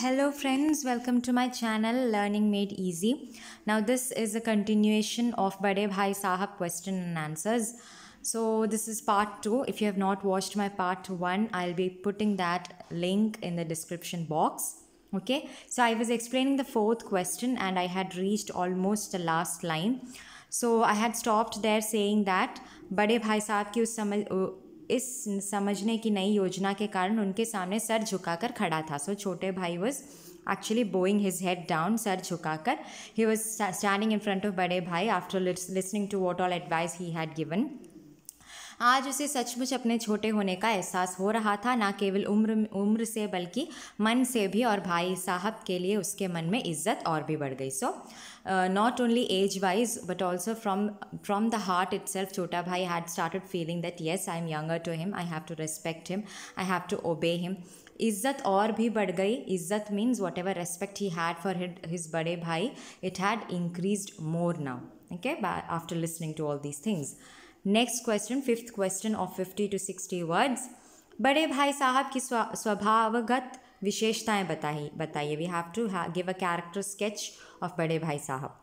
Hello friends, welcome to my channel Learning Made Easy. Now this is a continuation of Bade Bhai Sahab question and answers. So this is part 2. If you have not watched my part 1, I'll be putting that link in the description box. Okay, so I was explaining the fourth question and I had reached almost the last line. So I had stopped there saying that Bade Bhai Sahab ki us samajh uh, इस समझने की नई योजना के कारण उनके सामने sir झुकाकर खड़ा था सो छोटे भाई was actually boing his head down सर झुकाकर ही was standing in front of बड़े भाई after listening to what all advice he had given आज उसे सचमुच अपने छोटे होने का एहसास हो रहा था ना केवल उम्र उम्र से बल्कि मन से भी और भाई साहब के लिए उसके मन में इज्जत और भी बढ़ गई so not only age wise but also from from the heart itself छोटा भाई had started feeling that yes I am younger to him I have to respect him I have to obey him इज्जत और भी बढ़ गई इज्जत means whatever respect he had for his बड़े भाई it had increase more now okay after listening to all these things next question fifth question of fifty to sixty words बड़े भाई साहब की स्वभावगत विशेषताएं बताइए बताइए we have to give a character sketch of बड़े भाई साहब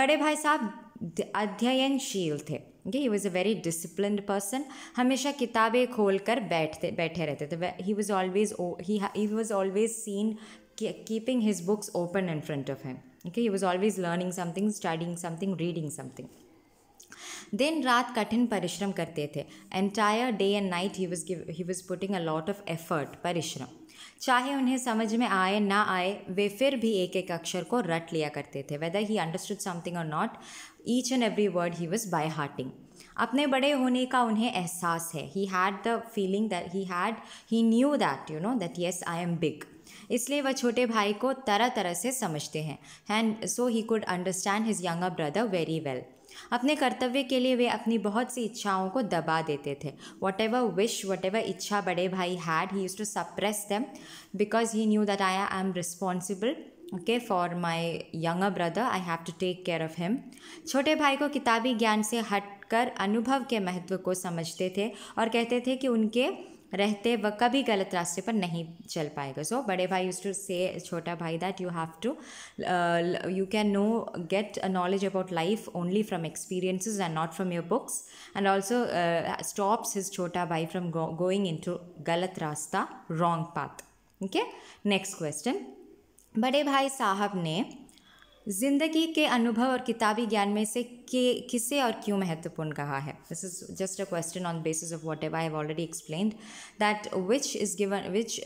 बड़े भाई साहब अध्ययनशील थे okay he was a very discipline person हमेशा किताबें खोल कर बैठते बैठे रहते थे he was always he was always seen keeping his books open in front of him okay he was always learning something studying something reading something दिन रात कठिन परिश्रम करते थे entire day and night he was he was putting a lot of effort परिश्रम चाहे उन्हें समझ में आए ना आए वे फिर भी एक एक अक्षर को रट लिया करते थे whether he understood something or not each and every word he was by hearting अपने बड़े होने का उन्हें एहसास है he had the feeling that he had he knew that you know that yes I am big इसलिए वह छोटे भाई को तरह तरह से समझते हैं and so he could understand his younger brother very well अपने कर्तव्य के लिए वे अपनी बहुत सी इच्छाओं को दबा देते थे whatever wish whatever इच्छा बड़े भाई had he use to suppress them because he knew that I I am responsible okay for my younger brother I have to take care of him छोटे भाई को किताबी ज्ञान से हट कर अनुभव के महत्व को समझते थे और कहते थे कि उनके रहते वह कभी गलत रास्ते पर नहीं चल पाएगा सो so, बड़े भाई यूज टू से छोटा भाई that you have to you can know get a knowledge about life only from experiences and not from your books and also stops his छोटा भाई फ्रॉम गोइंग इन टू गलत रास्ता wrong path okay next question बड़े भाई साहब ने ज़िंदगी के अनुभव और किताबी ज्ञान में से के किसे और क्यों महत्वपूर्ण कहा है this is just a question on basis of what ever I have already explain that which is given which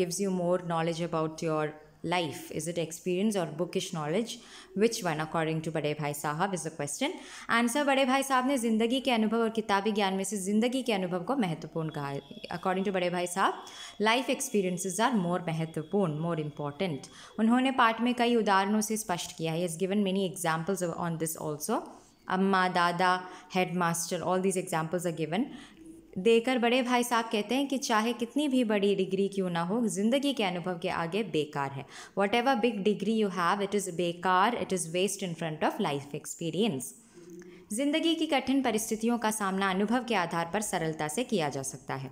gives you more knowledge about your life? Is it experience or bookish knowledge? Which one, according to बड़े भाई साहब, is the question. Answer बड़े भाई साहब ने ज़िंदगी के अनुभव और किताबी ज्ञान में से ज़िंदगी के अनुभव को महत्वपूर्ण कहा अकॉर्डिंग टू बड़े भाई साहब लाइफ एक्सपीरियंसेस आर मोर महत्वपूर्ण मोर इम्पॉर्टेंट उन्होंने पाठ में कई उदाहरणों से स्पष्ट किया है is given many examples on this also अम्मा दादा head master all these examples are given देकर बड़े भाई साहब कहते हैं कि चाहे कितनी भी बड़ी डिग्री क्यों ना हो ज़िंदगी के अनुभव के आगे बेकार है whatever big degree you have it is बेकार it is waste in front of life experience जिंदगी की कठिन परिस्थितियों का सामना अनुभव के आधार पर सरलता से किया जा सकता है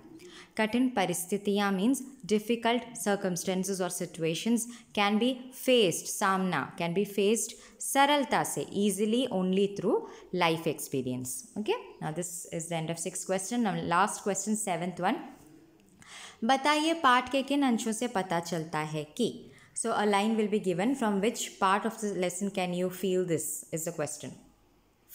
कठिन परिस्थितियाँ मीन्स डिफिकल्ट सर्कमस्टेंसेज और सिचुएशंस कैन बी फेस्ड सामना कैन बी फेस्ड सरलता से easily only through life experience okay now this is the end of six question last question seventh one बताइए पार्ट के किन अंशों से पता चलता है कि so a line will be given from which part of the lesson can you feel this is the question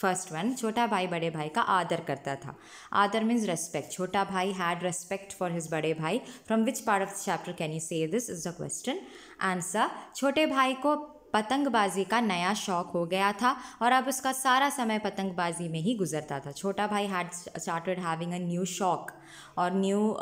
first one छोटा भाई बड़े भाई का आदर करता था आदर मीन्स रेस्पेक्ट छोटा भाई हैड रेस्पेक्ट फॉर हिज बड़े भाई from which part of the chapter can you say this is the question answer छोटे भाई को पतंगबाजी का नया शौक हो गया था और अब उसका सारा समय पतंगबाजी में ही गुजरता था छोटा भाई had started having a new शौक और new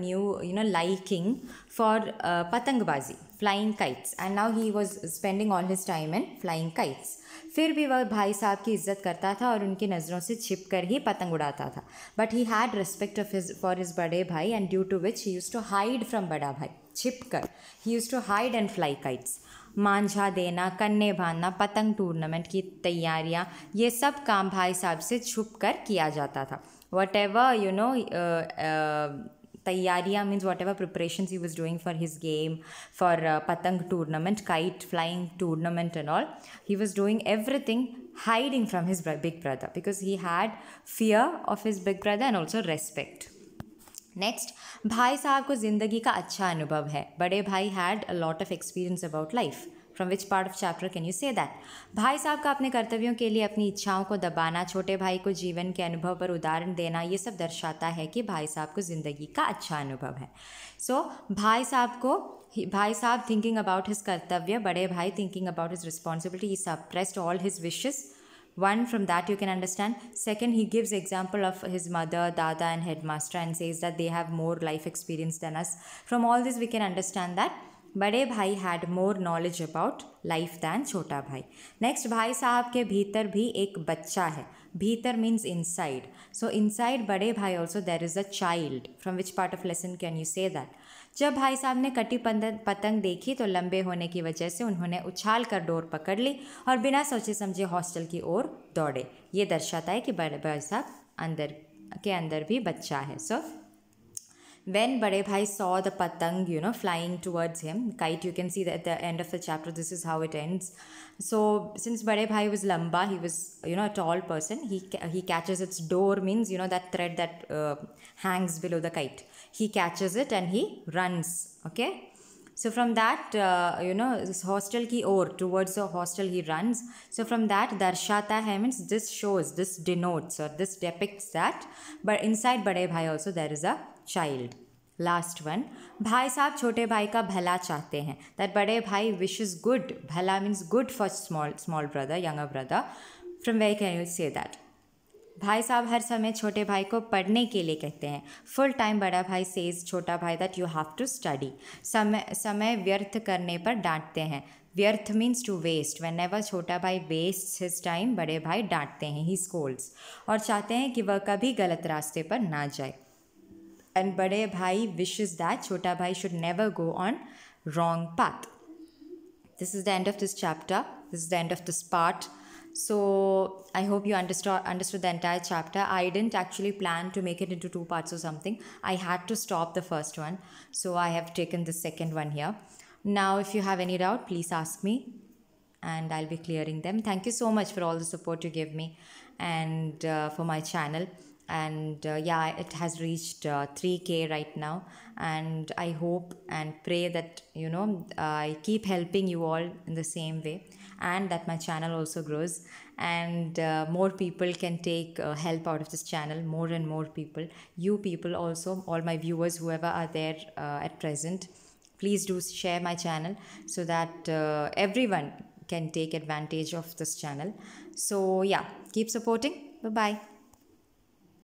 new you know liking for पतंगबाजी flying kites and now he was spending all his time in flying kites फिर भी वह भाई साहब की इज्जत करता था और उनकी नज़रों से छिप कर ही पतंग उड़ाता था but he had respect of his for his बड़े भाई and due to which he use to hide from बड़ा भाई छिप कर he use to hide and fly kites मांझा देना कन्ने बांधना पतंग टूर्नामेंट की तैयारियाँ ये सब काम भाई साहब से छुप कर किया जाता था whatever you know Taiyariya means whatever preparations he was doing for his game, for uh, patang tournament, kite flying tournament, and all. He was doing everything hiding from his big brother because he had fear of his big brother and also respect. Next भाई साहब को ज़िंदगी का अच्छा अनुभव है बड़े भाई had a lot of experience about life from which part of chapter can you say that भाई साहब का अपने कर्तव्यों के लिए अपनी इच्छाओं को दबाना छोटे भाई को जीवन के अनुभव पर उदाहरण देना ये सब दर्शाता है कि भाई साहब को ज़िंदगी का अच्छा अनुभव है सो so, भाई साहब को भाई साहब थिंकिंग अबाउट हिज कर्तव्य बड़े भाई thinking about his responsibility he suppressed all his wishes one from that you can understand second he gives example of his mother दादा and headmaster and says that they have more life experience than us from all this we can understand that बड़े भाई had more knowledge about life than छोटा भाई next भाई साहब के भीतर भी एक बच्चा है भीतर मीन्स इनसाइड सो इनसाइड बड़े भाई also there is a child from which part of lesson can you say that जब भाई साहब ने कटी पतंग देखी तो लंबे होने की वजह से उन्होंने उछाल कर डोर पकड़ ली और बिना सोचे समझे हॉस्टल की ओर दौड़े ये दर्शाता है कि बड़े भाई साहब अंदर के अंदर भी बच्चा है so so, When Bade Bhai saw the patang, you know, flying towards him, kite, you can see that at the end of the chapter, this is how it ends. So since Bade Bhai was lamba, he was, you know, a tall person, he, he catches its door means, you know, that thread that uh, hangs below the kite. He catches it and he runs, okay? So from that, uh, you know, this hostel ki or towards the hostel he runs. So from that, darshata hai means this shows, this denotes or this depicts that. But inside Bade Bhai also there is a child. Last one भाई साहब छोटे भाई का भला चाहते हैं that बड़े भाई विश इज़ गुड भला means good for small small brother younger brother from very can you say that भाई साहब हर समय छोटे भाई को पढ़ने के लिए कहते हैं फुल टाइम बड़ा भाई सेज छोटा भाई that you have to study समय समय व्यर्थ करने पर डांटते हैं व्यर्थ means to waste whenever छोटा भाई वेस्ट हिज टाइम बड़े भाई डांटते हैं ही स्कोल्स और चाहते हैं कि वह कभी गलत रास्ते पर ना जाए एंड बड़े भाई विशेज दैट छोटा भाई should never go on wrong path this is the end of this chapter this is the end of this part So I hope you understood understood the entire chapter. I didn't actually plan to make it into two parts or something. I had to stop the first one. So I have taken the second one here. Now if you have any doubt, please ask me and I'll be clearing them. Thank you so much for all the support you give me and uh, for my channel and uh, yeah it has reached uh, 3k right now and i hope and pray that you know i keep helping you all in the same way and that my channel also grows and uh, more people can take uh, help out of this channel more and more people you people also all my viewers whoever are there uh, at present please do share my channel so that uh, everyone can take advantage of this channel so yeah keep supporting bye bye